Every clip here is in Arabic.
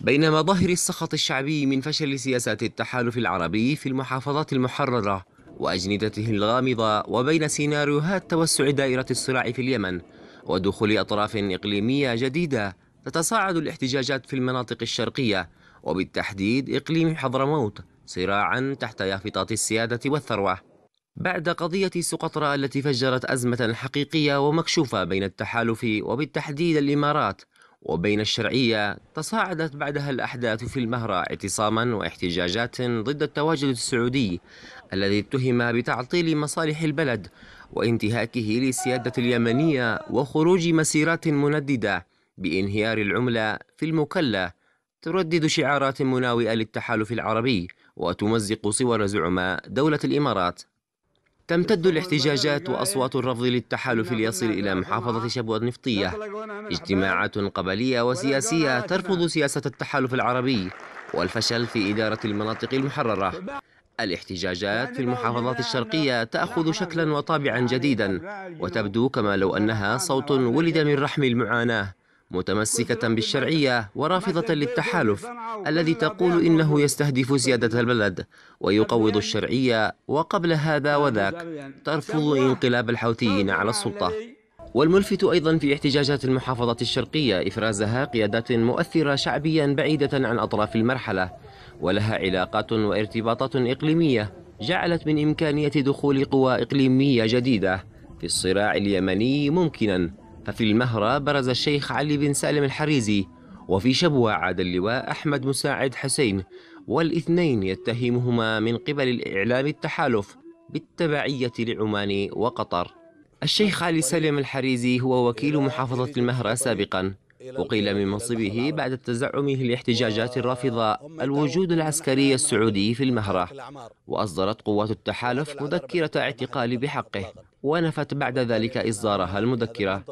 بينما ظهر السخط الشعبي من فشل سياسات التحالف العربي في المحافظات المحررة وأجندته الغامضة وبين سيناريوهات توسع دائرة الصراع في اليمن ودخول أطراف إقليمية جديدة تتصاعد الاحتجاجات في المناطق الشرقية وبالتحديد إقليم حضرموت صراعا تحت يافطات السيادة والثروة بعد قضية سقطرى التي فجرت أزمة حقيقية ومكشوفة بين التحالف وبالتحديد الإمارات وبين الشرعية تصاعدت بعدها الأحداث في المهرة اعتصاما واحتجاجات ضد التواجد السعودي الذي اتهم بتعطيل مصالح البلد وانتهاكه للسيادة اليمنية وخروج مسيرات منددة بانهيار العملة في المكلة تردد شعارات مناوئة للتحالف العربي وتمزق صور زعماء دولة الإمارات تمتد الاحتجاجات وأصوات الرفض للتحالف ليصل إلى محافظة شبوة النفطية اجتماعات قبلية وسياسية ترفض سياسة التحالف العربي والفشل في إدارة المناطق المحررة الاحتجاجات في المحافظات الشرقية تأخذ شكلا وطابعا جديدا وتبدو كما لو أنها صوت ولد من رحم المعاناة متمسكة بالشرعية ورافضة للتحالف الذي تقول إنه يستهدف سيادة البلد ويقوض الشرعية وقبل هذا وذاك يعني ترفض يعني انقلاب الحوثيين على السلطة يعني والملفت أيضا في احتجاجات المحافظة الشرقية إفرازها قيادات مؤثرة شعبيا بعيدة عن أطراف المرحلة ولها علاقات وارتباطات إقليمية جعلت من إمكانية دخول قوى إقليمية جديدة في الصراع اليمني ممكناً ففي المهرة برز الشيخ علي بن سالم الحريزي وفي شبوة عاد اللواء أحمد مساعد حسين والاثنين يتهمهما من قبل الإعلام التحالف بالتبعية لعمان وقطر الشيخ علي سالم الحريزي هو وكيل محافظة المهرة سابقا وقيل من منصبه بعد تزعمه لاحتجاجات الرافضة الوجود العسكري السعودي في المهرة وأصدرت قوات التحالف مذكرة اعتقال بحقه ونفت بعد ذلك إصدارها المذكرة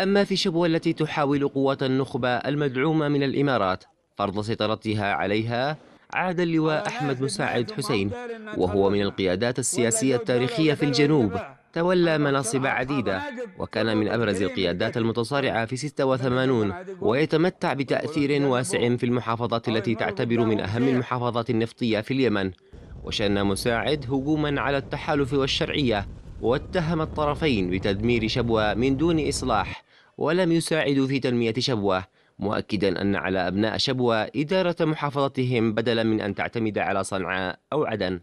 أما في شبوة التي تحاول قوات النخبة المدعومة من الإمارات فرض سيطرتها عليها عاد اللواء أحمد مساعد حسين وهو من القيادات السياسية التاريخية في الجنوب تولى مناصب عديدة وكان من أبرز القيادات المتصارعة في 86 ويتمتع بتأثير واسع في المحافظات التي تعتبر من أهم المحافظات النفطية في اليمن وشن مساعد هجوما على التحالف والشرعية واتهم الطرفين بتدمير شبوة من دون إصلاح ولم يساعدوا في تنمية شبوة مؤكدا أن على أبناء شبوة إدارة محافظتهم بدلا من أن تعتمد على صنعاء أو عدن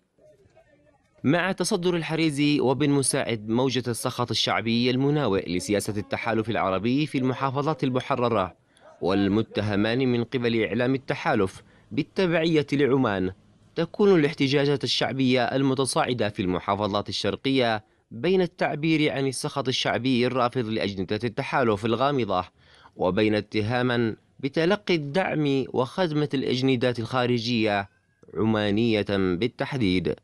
مع تصدر الحريزي وبن مساعد موجة السخط الشعبي المناوئ لسياسة التحالف العربي في المحافظات المحررة والمتهمان من قبل إعلام التحالف بالتبعية لعمان تكون الاحتجاجات الشعبية المتصاعدة في المحافظات الشرقية بين التعبير عن يعني السخط الشعبي الرافض لأجندة التحالف الغامضة وبين اتهاما بتلقي الدعم وخدمة الأجندات الخارجية عمانية بالتحديد